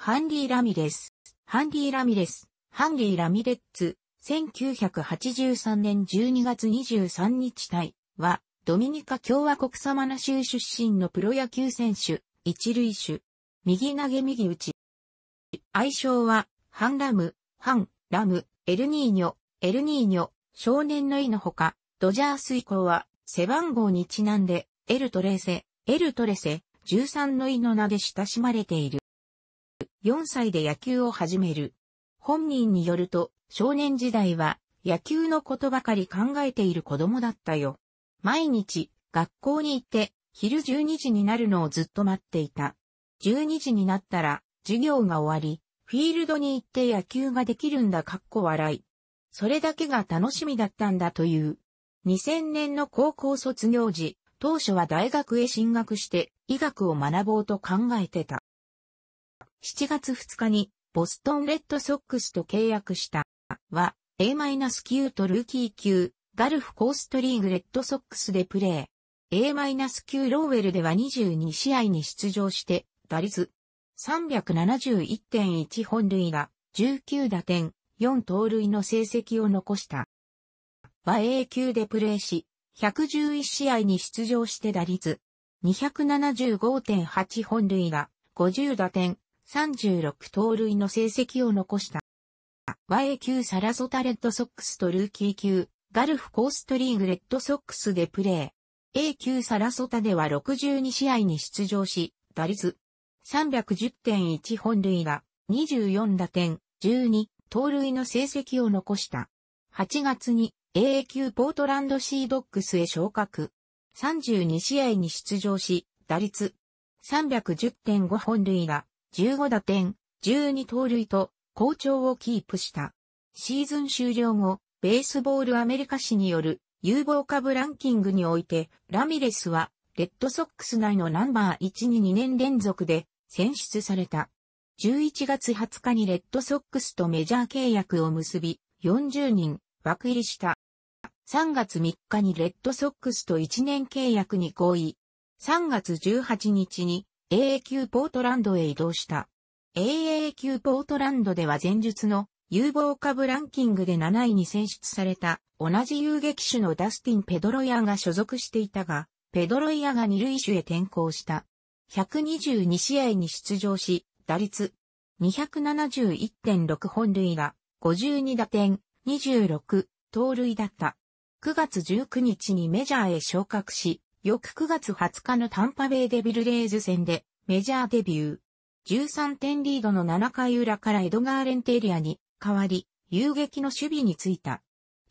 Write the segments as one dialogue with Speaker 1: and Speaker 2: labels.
Speaker 1: ハンディ・ラミレス。ハンディ・ラミレス。ハンディ・ラミレッツ。1983年12月23日対は、ドミニカ共和国サマナ州出身のプロ野球選手、一塁手。右投げ右打ち。愛称は、ハンラム、ハン、ラム、エルニーニョ、エルニーニョ、少年の意のほか、ドジャース以降は、背番号にちなんで、エルトレセ、エルトレセ、13の意の名で親しまれている。4歳で野球を始める。本人によると、少年時代は野球のことばかり考えている子供だったよ。毎日、学校に行って、昼12時になるのをずっと待っていた。12時になったら、授業が終わり、フィールドに行って野球ができるんだかっこ笑い。それだけが楽しみだったんだという。2000年の高校卒業時、当初は大学へ進学して医学を学ぼうと考えてた。7月2日にボストンレッドソックスと契約したは A- 9とルーキー級ガルフコーストリーグレッドソックスでプレー。A- 9ローウェルでは22試合に出場して打率371.1本塁が、19打点4盗塁の成績を残した。は A 級でプレーし、111試合に出場して打率275.8本塁が、50打点36盗塁の成績を残した。YA 級サラソタレッドソックスとルーキー級、ガルフコーストリーグレッドソックスでプレー。A 級サラソタでは62試合に出場し、打率310.1本塁が24打点、12、盗塁の成績を残した。8月に a 級ポートランドシードックスへ昇格。32試合に出場し、打率310.5本塁が15打点、12盗塁と、好調をキープした。シーズン終了後、ベースボールアメリカ誌による有望株ランキングにおいて、ラミレスは、レッドソックス内のナンバー1に2年連続で選出された。11月20日にレッドソックスとメジャー契約を結び、40人枠入りした。3月3日にレッドソックスと1年契約に合意。3月18日に AA 級ポートランドへ移動した。AA 級ポートランドでは前述の有望株ランキングで7位に選出された同じ遊撃手のダスティン・ペドロイアが所属していたが、ペドロイアが二塁手へ転向した。122試合に出場し、打率271.6本塁打、52打点、26、盗塁だった。9月19日にメジャーへ昇格し、翌9月20日のタンパベイデビルレーズ戦でメジャーデビュー。13点リードの7回裏からエドガー・レンテリアに変わり、遊撃の守備についた。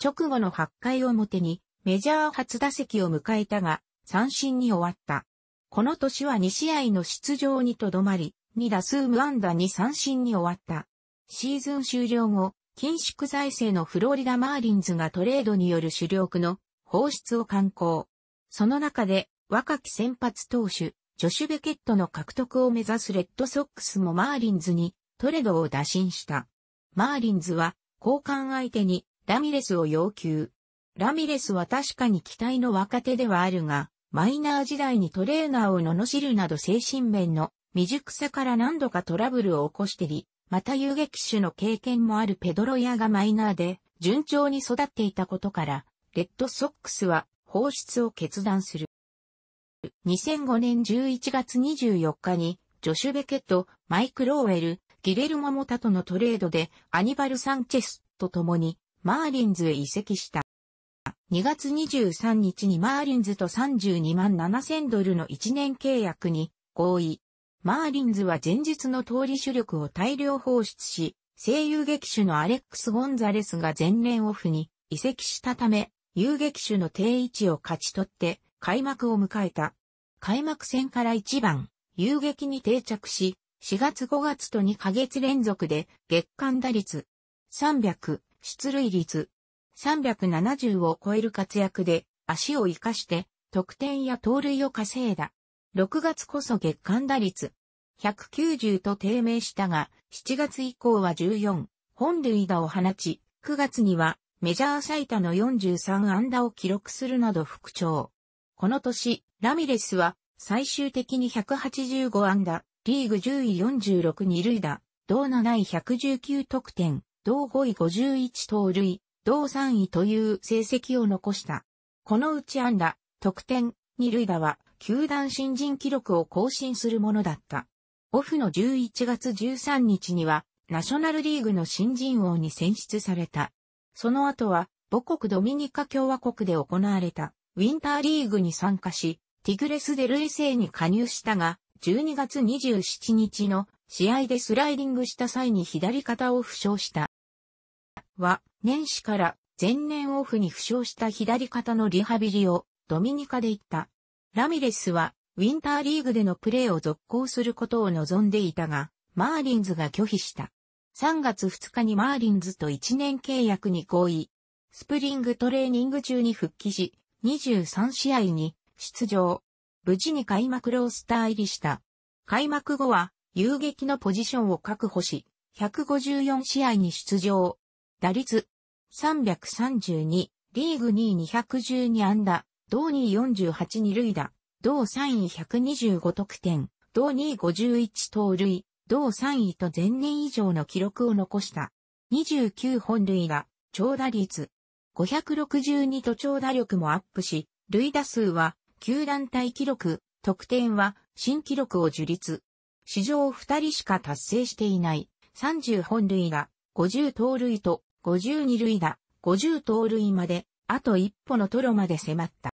Speaker 1: 直後の8回表にメジャー初打席を迎えたが、三振に終わった。この年は2試合の出場にとどまり、2打数無安打に三振に終わった。シーズン終了後、緊縮財政のフロリダ・マーリンズがトレードによる主力の放出を観光。その中で、若き先発投手、ジョシュ・ベケットの獲得を目指すレッドソックスもマーリンズにトレドを打診した。マーリンズは交換相手にラミレスを要求。ラミレスは確かに期待の若手ではあるが、マイナー時代にトレーナーを罵るなど精神面の未熟さから何度かトラブルを起こしてり、また遊撃手の経験もあるペドロヤがマイナーで順調に育っていたことから、レッドソックスは放出を決断する。2005年11月24日に、ジョシュ・ベケット、マイク・ローウェル、ギレルモ・モタとのトレードで、アニバル・サンチェスと共に、マーリンズへ移籍した。2月23日にマーリンズと32万7000ドルの1年契約に合意。マーリンズは前日の通り主力を大量放出し、声優劇種のアレックス・ゴンザレスが前年オフに移籍したため、遊撃手の定位置を勝ち取って開幕を迎えた。開幕戦から1番、遊撃に定着し、4月5月と2ヶ月連続で月間打率300、出塁率370を超える活躍で足を活かして得点や盗塁を稼いだ。6月こそ月間打率190と低迷したが、7月以降は14、本塁打を放ち、9月にはメジャー最多の43安打を記録するなど復調。この年、ラミレスは最終的に185安打、リーグ10位46二塁打、同7位119得点、同5位51盗塁、同3位という成績を残した。このうち安打、得点、二塁打は、球団新人記録を更新するものだった。オフの11月13日には、ナショナルリーグの新人王に選出された。その後は母国ドミニカ共和国で行われたウィンターリーグに参加し、ティグレス・デル・エセイに加入したが、12月27日の試合でスライディングした際に左肩を負傷した。は、年始から前年オフに負傷した左肩のリハビリをドミニカで行った。ラミレスはウィンターリーグでのプレーを続行することを望んでいたが、マーリンズが拒否した。3月2日にマーリンズと1年契約に合意。スプリングトレーニング中に復帰し、23試合に出場。無事に開幕ロースター入りした。開幕後は、遊撃のポジションを確保し、154試合に出場。打率332、リーグ2位212安打、同2位48二塁打、同3位125得点、同2位51盗塁、同3位と前年以上の記録を残した。29本類が、長打率、562と長打力もアップし、類打数は、球団体記録、得点は、新記録を樹立。史上2人しか達成していない、30本類が、50盗塁と、52類打、50盗塁まで、あと一歩のトロまで迫った。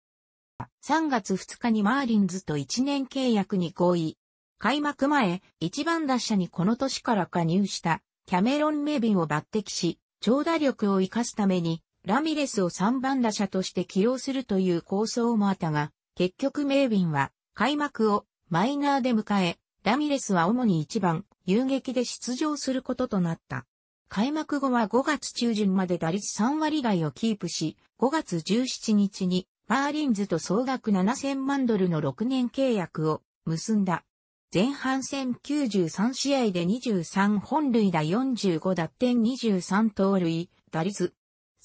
Speaker 1: 3月2日にマーリンズと1年契約に合意、開幕前、一番打者にこの年から加入したキャメロン・メビンを抜擢し、長打力を活かすために、ラミレスを3番打者として起用するという構想もあったが、結局メイビンは開幕をマイナーで迎え、ラミレスは主に1番、遊撃で出場することとなった。開幕後は5月中旬まで打率3割台をキープし、5月17日にバーリンズと総額7000万ドルの6年契約を結んだ。前半戦93試合で23本塁打45打点23盗塁、打率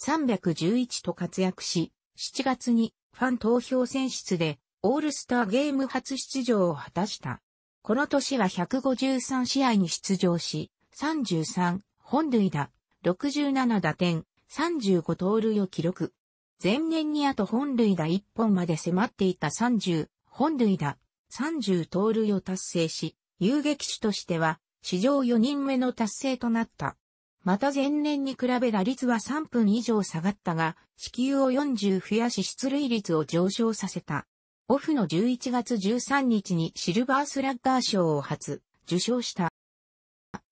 Speaker 1: 311と活躍し、7月にファン投票選出でオールスターゲーム初出場を果たした。この年は153試合に出場し、33本塁打、67打点、35盗塁を記録。前年にあと本塁打1本まで迫っていた30本塁打、30盗塁を達成し、遊撃手としては史上4人目の達成となった。また前年に比べ打率は3分以上下がったが、支給を40増やし出塁率を上昇させた。オフの11月13日にシルバースラッガー賞を初受賞した。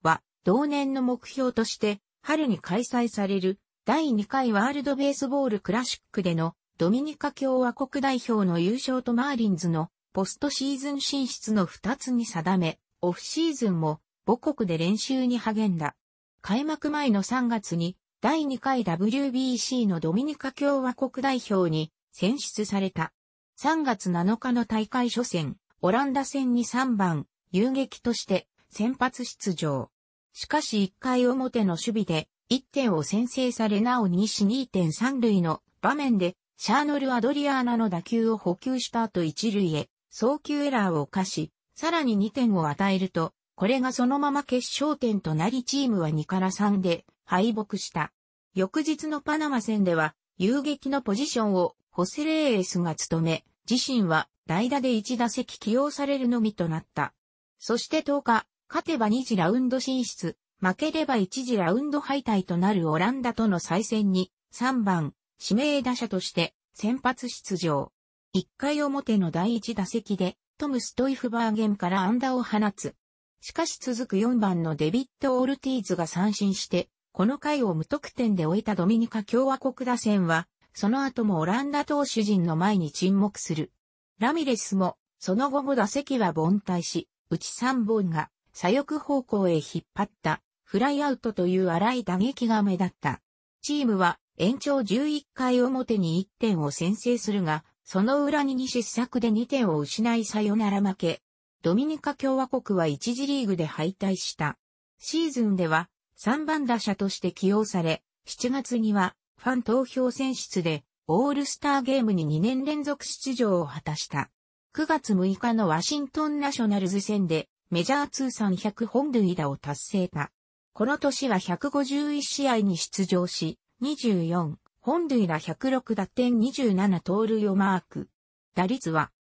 Speaker 1: は、同年の目標として、春に開催される第2回ワールドベースボールクラシックでのドミニカ共和国代表の優勝とマーリンズのポストシーズン進出の2つに定め、オフシーズンも母国で練習に励んだ。開幕前の3月に第2回 WBC のドミニカ共和国代表に選出された。3月7日の大会初戦、オランダ戦に3番、遊撃として先発出場。しかし1回表の守備で1点を先制されなお西2.3塁の場面でシャーノル・アドリアーナの打球を補給した後1塁へ送球エラーを犯し、さらに2点を与えると、これがそのまま決勝点となりチームは2から3で敗北した。翌日のパナマ戦では、遊撃のポジションをホセレーエスが務め、自身は代打で1打席起用されるのみとなった。そして10日、勝てば2次ラウンド進出、負ければ1次ラウンド敗退となるオランダとの再戦に、3番、指名打者として先発出場。1回表の第1打席で、トム・ストイフバーゲンからアダーを放つ。しかし続く4番のデビッド・オルティーズが三振して、この回を無得点で終えたドミニカ共和国打線は、その後もオランダ投手陣の前に沈黙する。ラミレスも、その後も打席は凡退し、うち3本が左翼方向へ引っ張った、フライアウトという荒い打撃が目立った。チームは延長11回表に1点を先制するが、その裏に2失策で2点を失いサヨナラ負け。ドミニカ共和国は1次リーグで敗退した。シーズンでは3番打者として起用され、7月にはファン投票選出でオールスターゲームに2年連続出場を果たした。9月6日のワシントンナショナルズ戦でメジャー通算100本塁打を達成た。この年は151試合に出場し、24本塁打106打点27盗塁をマーク。打率は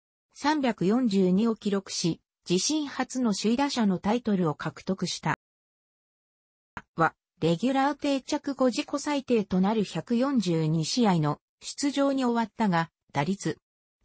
Speaker 1: 342を記録し、自身初の首位打者のタイトルを獲得した。は、レギュラー定着後自己最低となる142試合の出場に終わったが、打率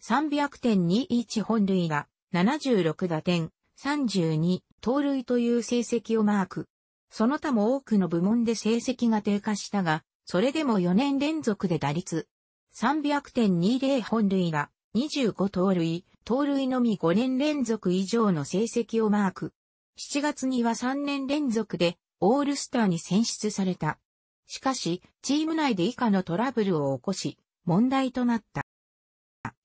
Speaker 1: 300.21本塁打、76打点、32盗塁という成績をマーク。その他も多くの部門で成績が低下したが、それでも4年連続で打率300.20本塁打、25盗塁、盗塁のみ5年連続以上の成績をマーク。7月には3年連続でオールスターに選出された。しかし、チーム内で以下のトラブルを起こし、問題となった。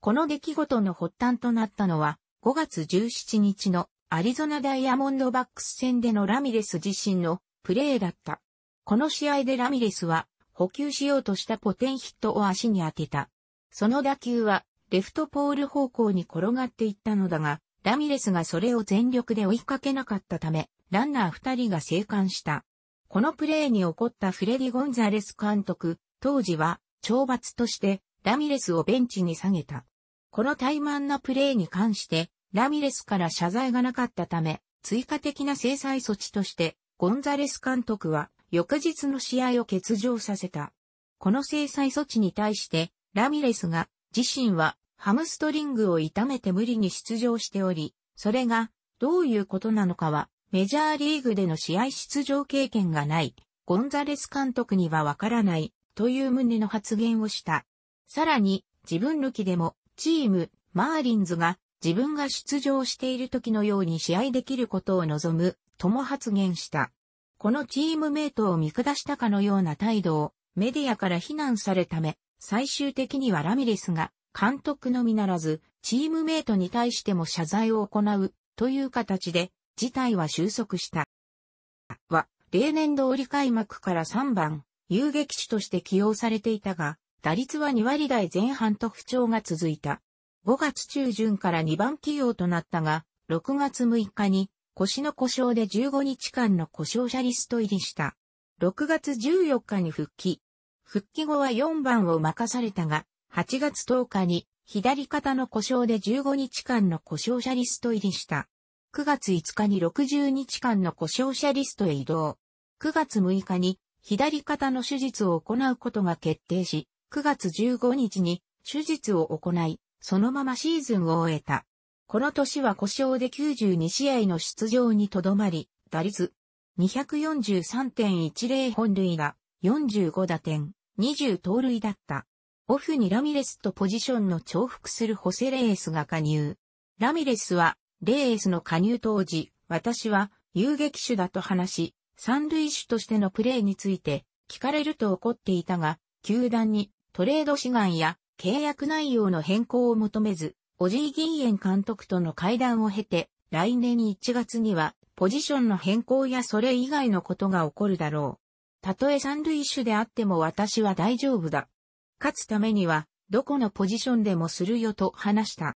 Speaker 1: この出来事の発端となったのは、5月17日のアリゾナダイヤモンドバックス戦でのラミレス自身のプレーだった。この試合でラミレスは補給しようとしたポテンヒットを足に当てた。その打球は、レフトポール方向に転がっていったのだが、ラミレスがそれを全力で追いかけなかったため、ランナー二人が生還した。このプレーに起こったフレディ・ゴンザレス監督、当時は、懲罰として、ラミレスをベンチに下げた。この怠慢なプレーに関して、ラミレスから謝罪がなかったため、追加的な制裁措置として、ゴンザレス監督は、翌日の試合を欠場させた。この制裁措置に対して、ラミレスが、自身は、ハムストリングを痛めて無理に出場しており、それが、どういうことなのかは、メジャーリーグでの試合出場経験がない、ゴンザレス監督にはわからない、という旨の発言をした。さらに、自分抜きでも、チーム、マーリンズが、自分が出場している時のように試合できることを望む、とも発言した。このチームメイトを見下したかのような態度をメディアから非難されため、最終的にはラミレスが監督のみならず、チームメイトに対しても謝罪を行うという形で、事態は収束した。は、例年通り開幕から3番、遊撃手として起用されていたが、打率は2割台前半と不調が続いた。5月中旬から2番起用となったが、6月6日に腰の故障で15日間の故障者リスト入りした。6月14日に復帰。復帰後は4番を任されたが、8月10日に左肩の故障で15日間の故障者リスト入りした。9月5日に60日間の故障者リストへ移動。9月6日に左肩の手術を行うことが決定し、9月15日に手術を行い、そのままシーズンを終えた。この年は故障で92試合の出場にとどまり、打率243.10本塁打、45打点、20盗塁だった。オフにラミレスとポジションの重複するホセレースが加入。ラミレスは、レースの加入当時、私は遊撃手だと話し、三塁手としてのプレーについて聞かれると怒っていたが、球団にトレード志願や契約内容の変更を求めず、オジー・ギーエン監督との会談を経て、来年1月には、ポジションの変更やそれ以外のことが起こるだろう。たとえ三塁手であっても私は大丈夫だ。勝つためには、どこのポジションでもするよと話した。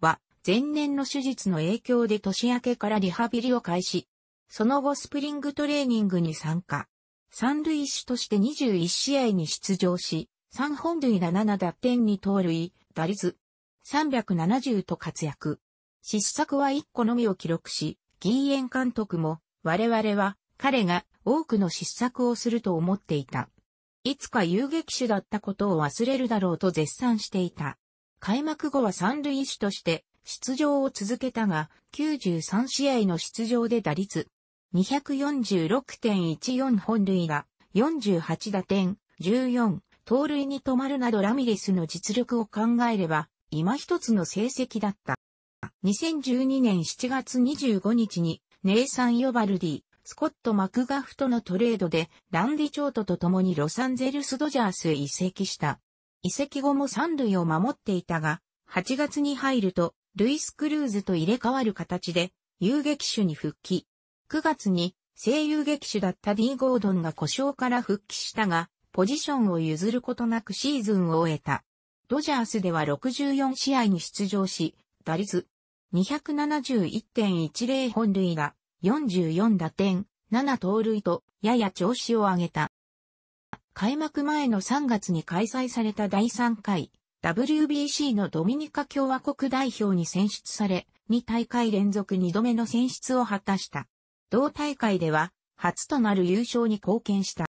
Speaker 1: は、前年の手術の影響で年明けからリハビリを開始。その後スプリングトレーニングに参加。三塁手として21試合に出場し、3本塁打7打点に盗塁、打率370と活躍。失策は1個のみを記録し、議員監督も、我々は彼が多くの失策をすると思っていた。いつか遊撃手だったことを忘れるだろうと絶賛していた。開幕後は三塁手として出場を続けたが、93試合の出場で打率246.14本塁が、48打点、14、盗塁に止まるなどラミレスの実力を考えれば、今一つの成績だった。2012年7月25日に、ネイサン・ヨバルディ、スコット・マクガフとのトレードで、ランディ・チョートと共にロサンゼルス・ドジャースへ移籍した。移籍後も三塁を守っていたが、8月に入ると、ルイス・クルーズと入れ替わる形で、遊撃手に復帰。9月に、声優劇手だったディー・ゴードンが故障から復帰したが、ポジションを譲ることなくシーズンを終えた。ドジャースでは64試合に出場し、打率271.10本塁打、44打点、7盗塁と、やや調子を上げた。開幕前の3月に開催された第3回 WBC のドミニカ共和国代表に選出され、2大会連続2度目の選出を果たした。同大会では初となる優勝に貢献した。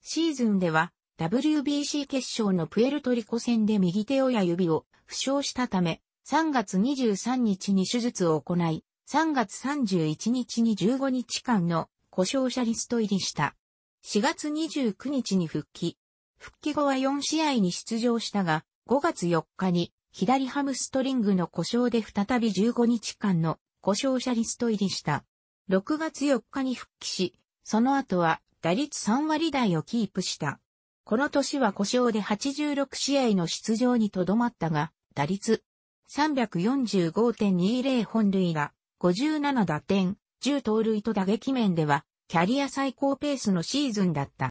Speaker 1: シーズンでは WBC 決勝のプエルトリコ戦で右手親指を負傷したため、3月23日に手術を行い、3月31日に15日間の故障者リスト入りした。4月29日に復帰。復帰後は4試合に出場したが、5月4日に左ハムストリングの故障で再び15日間の故障者リスト入りした。6月4日に復帰し、その後は打率3割台をキープした。この年は故障で86試合の出場にとどまったが、打率345.20本塁打、57打点、10盗塁と打撃面では、キャリア最高ペースのシーズンだった。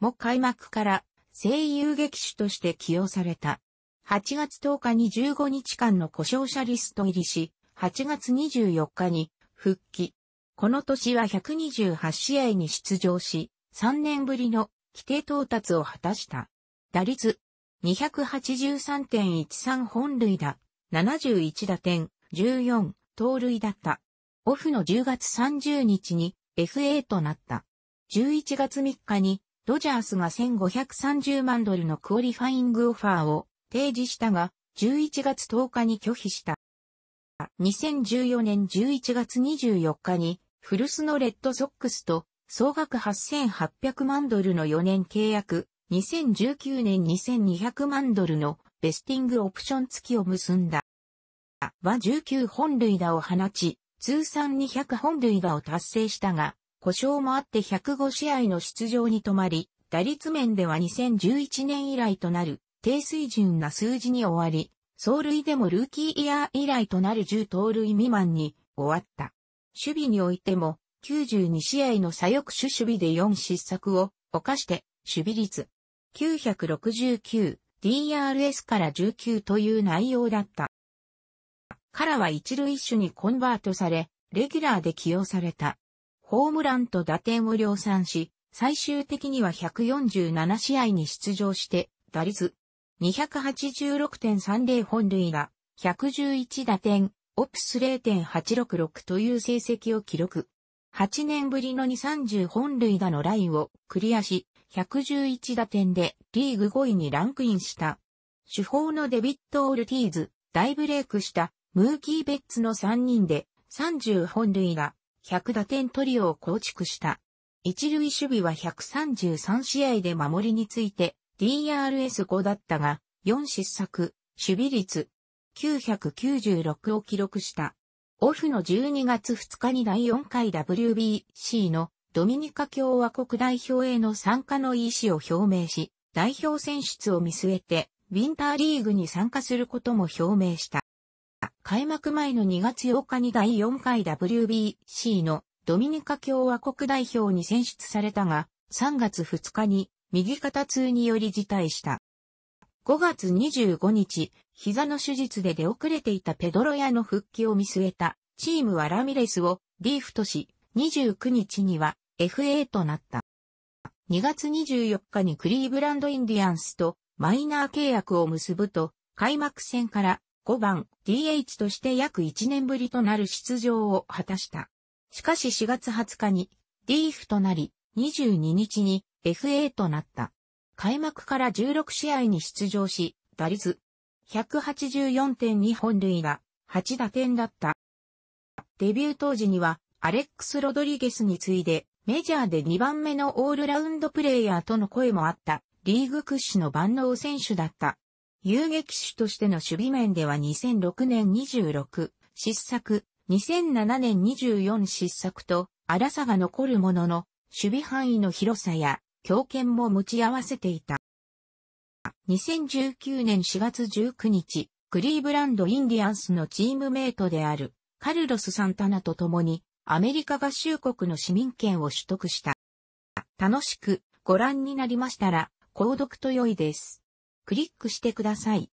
Speaker 1: も開幕から声優劇手として起用された。8月10日に15日間の故障者リスト入りし、8月24日に復帰。この年は128試合に出場し、3年ぶりの規定到達を果たした。打率283.13本塁打、71打点、14盗塁だった。オフの10月30日に FA となった。11月3日にドジャースが1530万ドルのクオリファイングオファーを提示したが、11月10日に拒否した。2014年11月24日にフルスのレッドソックスと総額8800万ドルの4年契約、2019年2200万ドルのベスティングオプション付きを結んだ。は19本塁打を放ち、通算200本塁打を達成したが、故障もあって105試合の出場に止まり、打率面では2011年以来となる低水準な数字に終わり、走塁でもルーキーイヤー以来となる10盗塁未満に終わった。守備においても92試合の左翼手守備で4失策を犯して守備率 969DRS から19という内容だった。からは一塁手にコンバートされ、レギュラーで起用された。ホームランと打点を量産し、最終的には147試合に出場して、打率286.30本塁打、111打点、オプス0.866という成績を記録。8年ぶりの230本塁打のラインをクリアし、111打点でリーグ5位にランクインした。主砲のデビット・オルティーズ、大ブレイクしたムーキー・ベッツの3人で30本塁打、100打点トリオを構築した。一塁守備は133試合で守りについて DRS5 だったが、4失策、守備率996を記録した。オフの12月2日に第4回 WBC のドミニカ共和国代表への参加の意思を表明し、代表選出を見据えて、ウィンターリーグに参加することも表明した。開幕前の2月8日に第4回 WBC のドミニカ共和国代表に選出されたが、3月2日に右肩痛により辞退した。5月25日、膝の手術で出遅れていたペドロヤの復帰を見据えた、チームはラミレスをリーフとし、29日には FA となった。2月24日にクリーブランドインディアンスとマイナー契約を結ぶと、開幕戦から5番 DH として約1年ぶりとなる出場を果たした。しかし4月20日にリーフとなり、22日に FA となった。開幕から16試合に出場し、打率184.2本塁が8打点だった。デビュー当時には、アレックス・ロドリゲスに次いで、メジャーで2番目のオールラウンドプレイヤーとの声もあった、リーグ屈指の万能選手だった。遊撃手としての守備面では2006年26失策、2007年24失策と荒さが残るものの、守備範囲の広さや強権も持ち合わせていた。2019年4月19日、クリーブランド・インディアンスのチームメイトであるカルロス・サンタナと共にアメリカ合衆国の市民権を取得した。楽しくご覧になりましたら、購読と良いです。クリックしてください。